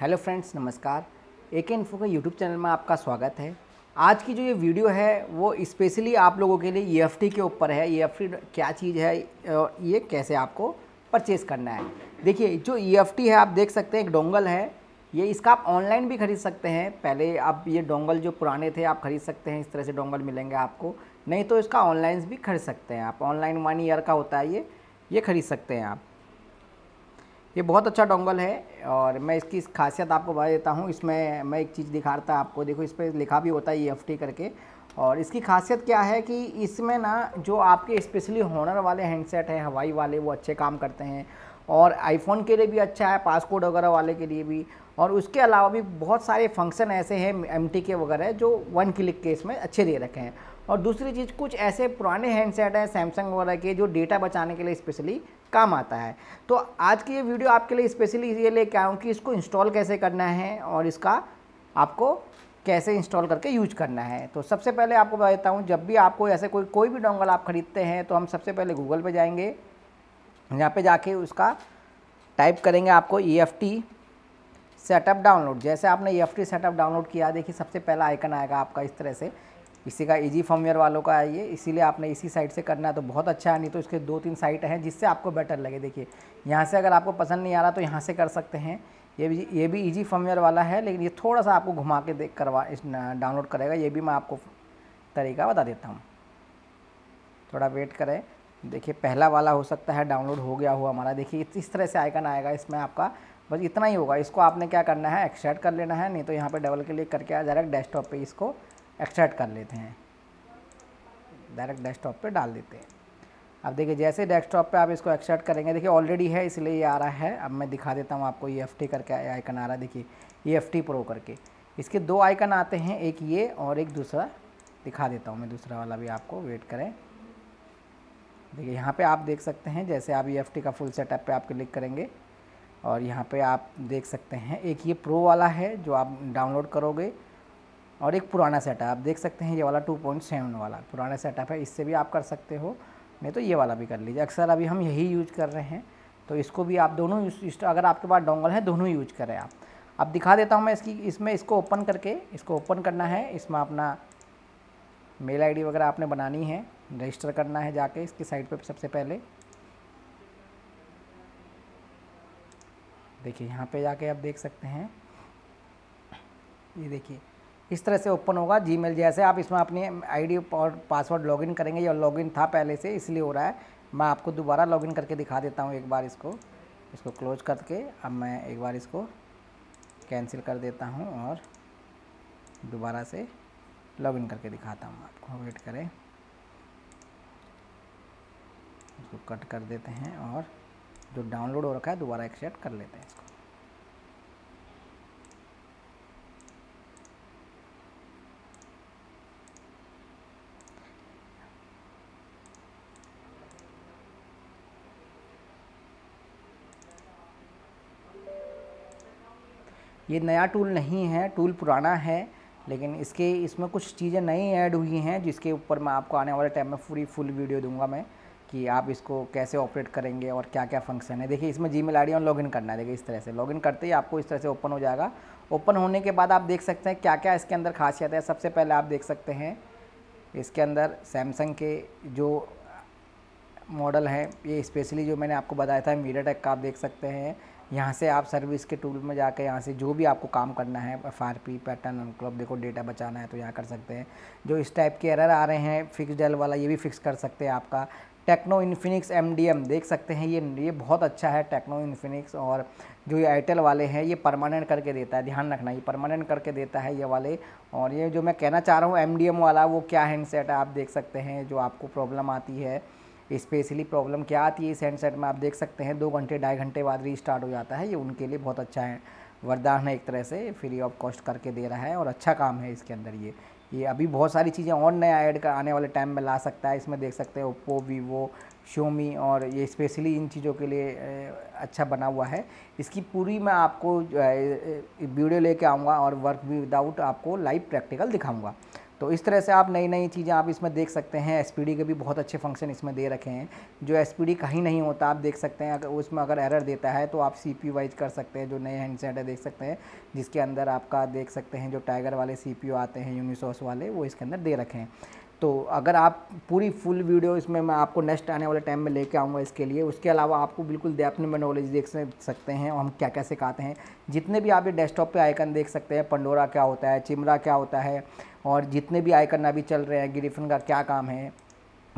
hello friends नमस्कार ए के info के यूट्यूब चैनल में आपका स्वागत है आज की जो ये वीडियो है वो स्पेशली आप लोगों के लिए ई e के ऊपर है ई e क्या चीज़ है और ये कैसे आपको परचेज़ करना है देखिए जो ई e है आप देख सकते हैं एक डोंगल है ये इसका आप ऑनलाइन भी खरीद सकते हैं पहले आप ये डोंगल जो पुराने थे आप खरीद सकते हैं इस तरह से डोंगल मिलेंगे आपको नहीं तो इसका ऑनलाइन भी खरीद सकते हैं आप ऑनलाइन वन ईयर का होता है ये ये खरीद सकते हैं आप ये बहुत अच्छा डोंगल है और मैं इसकी खासियत आपको बता देता हूँ इसमें मैं एक चीज़ दिखाता आपको देखो इस पर लिखा भी होता है ई एफ टी करके और इसकी खासियत क्या है कि इसमें ना जो आपके स्पेशली होनर वाले हैंडसेट हैं हवाई वाले वो अच्छे काम करते हैं और आईफोन के लिए भी अच्छा है पासकोड वगैरह वाले के लिए भी और उसके अलावा भी बहुत सारे फंक्शन ऐसे हैं एम के वगैरह जो वन क्लिक के इसमें अच्छे दे रखे हैं और दूसरी चीज़ कुछ ऐसे पुराने हैंडसेट हैं सैमसंग वगैरह के जो डेटा बचाने के लिए स्पेशली काम आता है तो आज की ये वीडियो आपके लिए स्पेशली ये लेके आया हूँ कि इसको इंस्टॉल कैसे करना है और इसका आपको कैसे इंस्टॉल करके यूज करना है तो सबसे पहले आपको बताता हूँ जब भी आपको ऐसे कोई कोई भी डोंगल आप ख़रीदते हैं तो हम सबसे पहले गूगल पर जाएंगे यहाँ पर जाके उसका टाइप करेंगे आपको E F T setup download जैसे आपने E F T setup download किया देखिए सबसे पहला आइकन आएगा आपका इस तरह से इसी का इजी फॉर्मवेयर वालों का है ये इसीलिए आपने इसी साइट से करना है तो बहुत अच्छा है नहीं तो इसके दो तीन साइट हैं जिससे आपको बेटर लगे देखिए यहाँ से अगर आपको पसंद नहीं आ रहा तो यहाँ से कर सकते हैं ये भी ये भी ईजी फॉर्मवेयर वाला है लेकिन ये थोड़ा सा आपको घुमा के देख करवा डाउनलोड करेगा ये भी मैं आपको तरीका बता देता हूँ थोड़ा वेट करें देखिए पहला वाला हो सकता है डाउनलोड हो गया हुआ हमारा देखिए इस तरह से आइकन आएगा इसमें आपका बस इतना ही होगा इसको आपने क्या करना है एक्सट्रैक्ट कर लेना है नहीं तो यहाँ पे डबल क्लिक करके डायरेक्ट डेस्कटॉप पे इसको एक्सट्रैक्ट कर लेते हैं डायरेक्ट डेस्कटॉप पे डाल देते हैं अब देखिए जैसे डेस्कटॉप पे आप इसको एक्सट्रैक्ट करेंगे देखिए ऑलरेडी है इसलिए ये आ रहा है अब मैं दिखा देता हूँ आपको ई एफ टी करके आइकन आ रहा है देखिए ई एफ टी प्रो करके इसके दो आइकन आते हैं एक ये और एक दूसरा दिखा देता हूँ मैं दूसरा वाला भी आपको वेट करें देखिए यहाँ पर आप देख सकते हैं जैसे आप ई एफ टी का फुल सेटअप पर आप क्लिक करेंगे और यहाँ पे आप देख सकते हैं एक ये प्रो वाला है जो आप डाउनलोड करोगे और एक पुराना सेटअप आप देख सकते हैं ये वाला 2.7 वाला पुराना सेटअप है इससे भी आप कर सकते हो नहीं तो ये वाला भी कर लीजिए अक्सर अभी हम यही यूज कर रहे हैं तो इसको भी आप दोनों अगर आपके पास डोंगल है दोनों यूज करें आप अब दिखा देता हूँ मैं इसकी इसमें इसको ओपन करके इसको ओपन करना है इसमें अपना मेल आई वगैरह आपने बनानी है रजिस्टर करना है जाके इसकी साइट पर सबसे पहले देखिए यहाँ पे जाके आप देख सकते हैं ये देखिए इस तरह से ओपन होगा जी मेल जैसे आप इसमें अपनी आईडी और पासवर्ड लॉगिन करेंगे या लॉगिन था पहले से इसलिए हो रहा है मैं आपको दोबारा लॉगिन करके दिखा देता हूँ एक बार इसको इसको क्लोज करके अब मैं एक बार इसको कैंसिल कर देता हूँ और दोबारा से लॉगिन करके दिखाता हूँ आपको वेट करें इसको कट कर देते हैं और जो डाउनलोड हो रखा है दोबारा एक्सेप्ट कर लेते हैं इसको ये नया टूल नहीं है टूल पुराना है लेकिन इसके इसमें कुछ चीज़ें नई ऐड हुई हैं जिसके ऊपर मैं आपको आने वाले टाइम में पूरी फुल वीडियो दूंगा मैं कि आप इसको कैसे ऑपरेट करेंगे और क्या क्या फंक्शन है देखिए इसमें जी मेल आई और लॉगिन करना है देखिए इस तरह से लॉगिन करते ही आपको इस तरह से ओपन हो जाएगा ओपन होने के बाद आप देख सकते हैं क्या क्या इसके अंदर खासियत है सबसे पहले आप देख सकते हैं इसके अंदर सैमसंग के जो मॉडल हैं ये स्पेशली जो मैंने आपको बताया था मीडिया का आप देख सकते हैं यहाँ से आप सर्विस के टूल में जाकर यहाँ से जो भी आपको काम करना है एफ आर पी पैटर्न अनक्लब देखो डेटा बचाना है तो यहाँ कर सकते हैं जो इस टाइप के एरर आ रहे हैं फिक्स डेल वाला ये भी फिक्स कर सकते हैं आपका टेक्नो इन्फिनिक्स एम देख सकते हैं ये ये बहुत अच्छा है टेक्नो इन्फिनिक्स और जो ये एयरटेल वाले हैं ये परमानेंट करके देता है ध्यान रखना ये परमानेंट करके देता है ये वाले और ये जो मैं कहना चाह रहा हूँ एम वाला वो क्या हैंडसेट है आप देख सकते हैं जो आपको प्रॉब्लम आती है स्पेशली प्रॉब्लम क्या आती है इस हैंडसेट में आप देख सकते हैं दो घंटे ढाई घंटे बाद रिस्टार्ट हो जाता है ये उनके लिए बहुत अच्छा है वरदान है एक तरह से फ्री ऑफ कॉस्ट करके दे रहा है और अच्छा काम है इसके अंदर ये ये अभी बहुत सारी चीज़ें और नया ऐड कर आने वाले टाइम में ला सकता है इसमें देख सकते हैं ओप्पो वीवो शोमी और ये स्पेशली इन चीज़ों के लिए अच्छा बना हुआ है इसकी पूरी मैं आपको वीडियो लेके आऊँगा और वर्क भी विदाउट आपको लाइव प्रैक्टिकल दिखाऊँगा तो इस तरह से आप नई नई चीज़ें आप इसमें देख सकते हैं एस के भी बहुत अच्छे फंक्शन इसमें दे रखे हैं जो एस कहीं नहीं होता आप देख सकते हैं अगर उसमें अगर एरर देता है तो आप सी पी वाइज कर सकते हैं जो नए हैंडसेट है देख सकते हैं जिसके अंदर आपका देख सकते हैं जो टाइगर वाले सी आते हैं यूनिसोस वाले वो इसके अंदर दे रखे हैं तो अगर आप पूरी फुल वीडियो इसमें मैं आपको नेक्स्ट आने वाले टाइम में लेके आऊँगा इसके लिए उसके अलावा आपको बिल्कुल डेप्थ में नॉलेज देख सकते हैं और हम क्या क्या सिखाते हैं जितने भी आप ये डेस्कटॉप पे आइकन देख सकते हैं पंडोरा क्या होता है चिमरा क्या होता है और जितने भी आइकन अभी चल रहे हैं गिरिफिन का क्या काम है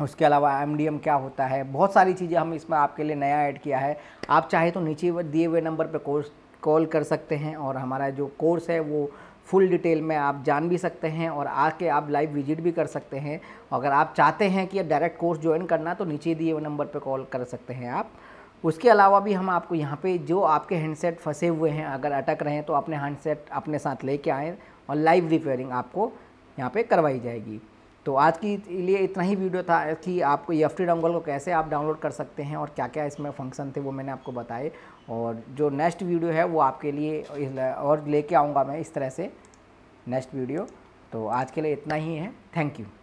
उसके अलावा एम क्या होता है बहुत सारी चीज़ें हम इसमें आपके लिए नया ऐड किया है आप चाहे तो नीचे दिए हुए नंबर पर कोर्स कॉल कर सकते हैं और हमारा जो कोर्स है वो फुल डिटेल में आप जान भी सकते हैं और आके आप लाइव विजिट भी कर सकते हैं अगर आप चाहते हैं कि डायरेक्ट कोर्स ज्वाइन करना तो नीचे दिए हुए नंबर पर कॉल कर सकते हैं आप उसके अलावा भी हम आपको यहाँ पे जो आपके हैंडसेट फंसे हुए हैं अगर अटक रहे हैं तो अपने हैंडसेट अपने साथ लेके आएँ और लाइव रिपेयरिंग आपको यहाँ पे करवाई जाएगी तो आज की लिए इतना ही वीडियो था कि आपको ये एफ्टी डोंगल को कैसे आप डाउनलोड कर सकते हैं और क्या क्या इसमें फंक्शन थे वो मैंने आपको बताए और जो नेक्स्ट वीडियो है वो आपके लिए और लेके आऊँगा मैं इस तरह से नेक्स्ट वीडियो तो आज के लिए इतना ही है थैंक यू